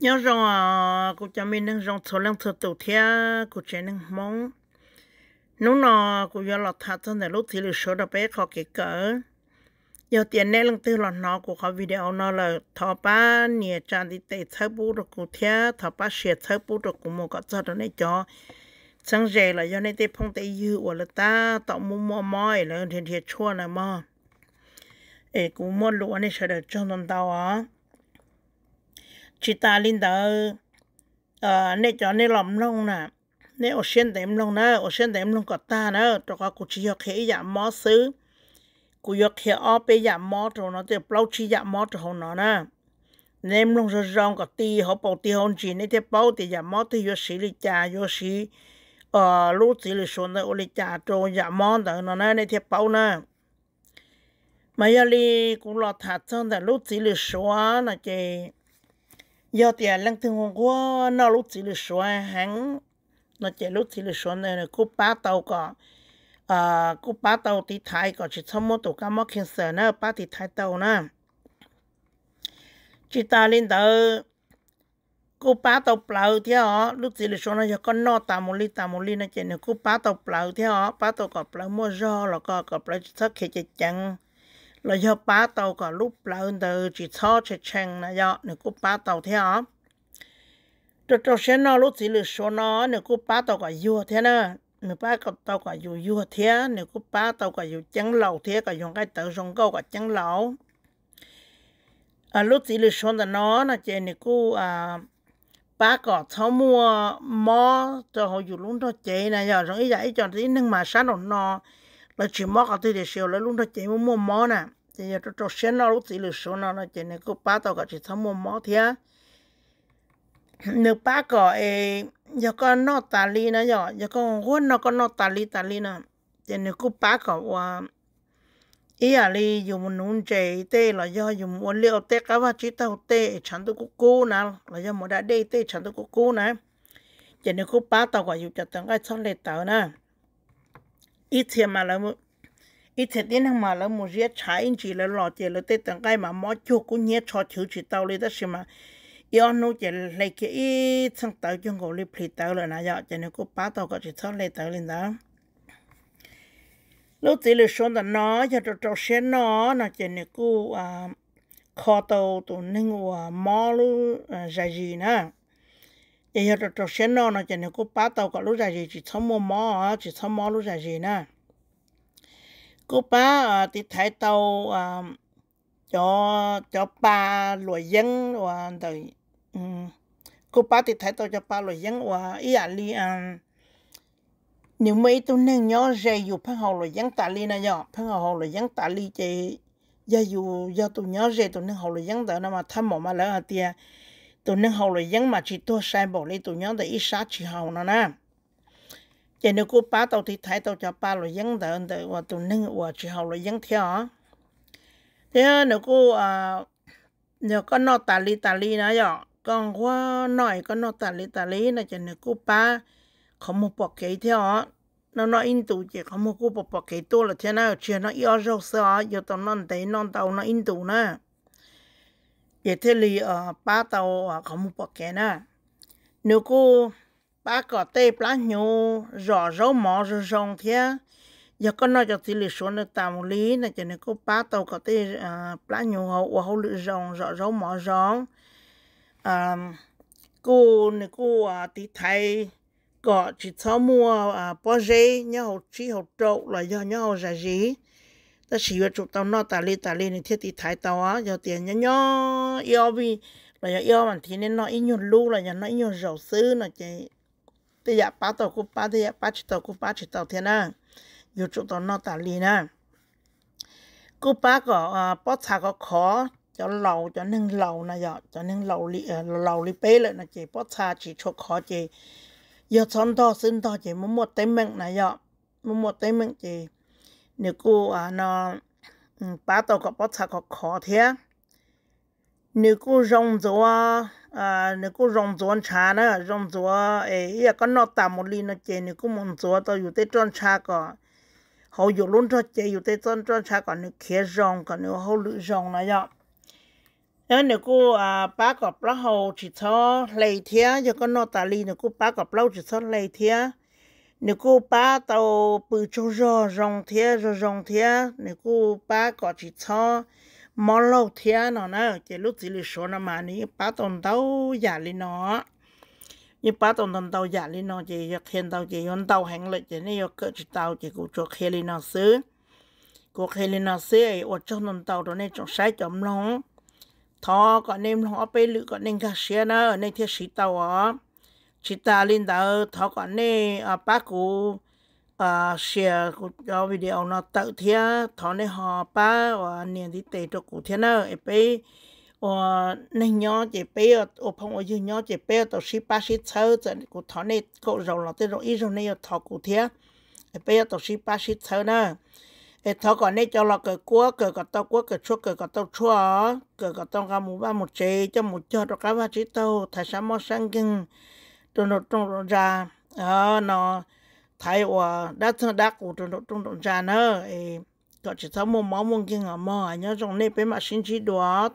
nhớ rằng à cô cha mình đang rong số lăng thổ tổ thia cô trẻ đang mong nếu nào cô giờ lọt thắt thân để lúc thì lừa số đập bé khó kể cỡ giờ tiền này lần thứ lọt nó cô có video nó là thọ ba nhẹ tràn đi tệ thơ bù được cô thia thọ ba xịt thơ bù được cô mua có cho này cho sáng rè là do này tê phong tê dư của là ta tạo mua mua mỏi là thiệt thiệt chua là mò ê cũng mua lụa này sẽ được trong tuần tàu á chị ta linh đó ờ nè cho nè lòng nông nè nè ô xuyên đếm lòng nè ô xuyên đếm lòng có ta nè cho có cụ chỉ học hệ giảm mó xứ cụ học hệ ở bê giảm mó rồi nó tiếp lâu chỉ giảm mó rồi nó nè nem lòng rồi rong có ti họ bảo ti hôn chỉ nè tiếp bao thì giảm mó thì vô sĩ lý cha vô sĩ ờ lúc sĩ lý xuân đó ô lý cha rồi giảm mó đó nó nè nè tiếp bao nè mà giờ đi cũng lo thắt chân là lúc sĩ lý xuân là chơi giờ thì lăng thương hôm qua nó lúc chỉ là xóa hắn nó chỉ lúc chỉ là xóa này là cú bá tàu cả à cú bá tàu thì thay cả chỉ thăm mốt tàu cá mốt kinh sợ nữa bá thì thay tàu nữa chỉ ta lên tàu cú bá tàu plau theo họ lúc chỉ là xóa nó giờ con nọ tà mồ li tà mồ nó chỉ là cú bá tàu plau thì họ bá tàu cả plau mua rau là cả cả plau chỉ thắc khe chỉ chẳng là do ba tàu cả lúc là ơn từ chỉ cho chỉ chèn là do nếu cô ba tàu theo cho cho xe nó lúc chỉ là số nó nếu cô ba tàu cả vua thế nè nếu ba cậu tàu cả vua vua thế nếu cô ba tàu cả vua chẳng lầu thế cả dùng cái tờ dùng câu cả chẳng lầu à lúc chỉ là số nó là chỉ nếu cô à ba cọ tháo mua mò cho họ dù luôn đó chị này giờ rồi ý vậy cho tí nhưng mà sáng nó là chỉ mò cả tí để xíu là luôn đó chị mua mua mò nè thì giờ cho xem nó lúc chỉ lửa số nó là chỉ này có ba tàu cả chỉ thấm một mỏ thế nếu ba cỏ ấy giờ con nó tà li nó giờ giờ con huấn nó con nó tà li tà li nó chỉ nếu có ba cỏ và ý à li dùng nún chè tê là do dùng một liệu tê cá và chỉ tàu tê chẳng tôi cũng cố nè là do một đã đê tê chẳng tôi cũng cố nè chỉ nếu có ba tàu cả dù cho tầng cái xong lệ tàu nè ít thì mà là ít thế đến hàng mà là một giết trái in chỉ là lọ tiền là tết tặng cái mà mỗi chỗ cũng nhét cho thiếu chỉ tao đó tất mà yêu nô chỉ lấy cái ít sang tao cho ngồi lấy phì tao là nãy giờ cho nên cô bắt tao có chỉ thoát lấy tao lên đó lúc tí là xuống là nó giờ cho cho xe nó là cho nên cô à kho tàu tụi nên ngồi mò lu giải à, gì nữa giờ cho cho xe nó là cho nên cô bắt tao có lúc giải gì chỉ thấm mò mò chỉ thấm mò lúc giải gì nữa cô ba ờ, thì thấy tàu à, ờ, cho cho ba loại dân và ờ, rồi ừ, cô ba thì thấy tàu cho ba loại dân và ý à li à nếu mấy tôi nên nhớ ra dù phải học loại dân tà li này nhở phải học học loại dân tà li chị giờ dù giờ tôi nhớ ra tôi nên học loại dân tà nó mà thăm mỏ mà lỡ hạt tiền tôi nên học loại dân mà chỉ tôi sai bỏ đi tôi nhớ để ít sát chỉ học nó nè giờ nếu cô ba tàu thì thấy tàu cho ba rồi dân đỡ đỡ và tụi nâng và chỉ học rồi dân theo thế nếu cô à nếu có nó tà li tà li nữa rồi con qua nói có nó tà li tà li là giờ nếu cô ba không một bọc cái theo nó nói in tù chỉ không một cô bọc bọc cái tôi là thế nào chuyện nó yêu rồi sao giờ tao non tây non tàu nó in tù nữa giờ thế li à ba tàu không một bọc cái nữa nếu cô ba cỏ tê plá nhú rõ rau mỏ rồi rong thế giờ con nói cho tí lịch số nó tạm lý này cho nên có ba tàu cỏ tê à, plá nhú hậu và hậu lự rong rõ rau mỏ rong à cô này cô à tí thầy cỏ chỉ tháo mua à bó dê nhá hậu chỉ hậu trậu là do nhá hậu giả gì ta chỉ việc chụp tàu nó tà li tà li này thiết tí thái tàu á giờ tiền nhá nhó yêu vì là yêu bản thì nên nó ít nhuận lưu là nhà nó ít nhuận rầu sư là chạy tê dạ ba tàu cú ba tê dạ ba chỉ tàu cú ba chỉ tàu thế nè dù chú tàu nó tả lì nè cú ba có bó thà có khó cho lầu cho nâng lầu nè giờ cho nâng lầu lì ờ, lầu lì bê lại nè chị bó thà chỉ cho khó chị giờ son to xin to chị muốn một tay mình nè giờ muốn một tay mình chị nếu cô ờ, à nó ba tàu có bó thà có khó thế nếu cô rong rồi à nếu có rong chuồn trà nữa rong chuồn ấy giờ có nó tạm một ly nó chè nếu có muốn chuồn tao dùng tới tròn trà cả hầu dùng luôn cho chè dùng tới tròn tròn trà cả nếu khía rong cả nếu hầu lự rong này vậy nếu nếu cô à ba cọp lá hầu chỉ cho lấy thía giờ có nó tà ly nếu cô ba cọp lâu chỉ cho lấy thía nếu cô ba tàu bự cho rong thía rong thía nếu cô ba cọp chỉ cho mò lâu thia nó nè chỉ lúc chỉ lì số nó mà ní ba tồn tàu giả lì nó như ba tồn tồn tàu giả lì nó chỉ giật thiên tàu chỉ yon tàu hẹn lệ chỉ này giật cái chỉ tàu chỉ cũng chuột khê lì nó xứ cô khê lì nó xứ ấy ở chỗ tồn tàu đó này trong sai chấm lòng thọ có nên họ bê lự có nên cả xe nè, ở nên thiết sĩ tàu á chỉ ta lên tàu thọ có nên à ờ, bác cụ à share cho video nó tự thế thọ nên họ ba và ờ, niềm đi tệ cho cụ thế nào ấy bây và nên nhớ chỉ bé ở ở phòng ở dưới nhớ chỉ bây tàu ship ba ship sáu trận cụ thọ nên ờ, cụ rồi là tới rồi ít này ở thọ cụ thế ấy bây tàu ship ba ship sáu nữa ấy thọ còn nên cho là cờ cua cờ cờ tàu cua cờ chua cờ cờ tàu chua cờ cờ tàu cá mũ ba một chế cho một cho cho cá ba chế tàu thay sao mà sang kinh tôi nó trong ra ờ nó thái hòa đã thằng đã cụ trong trong trong trà nữa, cái chỉ thằng mua máu mua kia ngà mua nhớ trong này bên mà sinh chỉ đuổi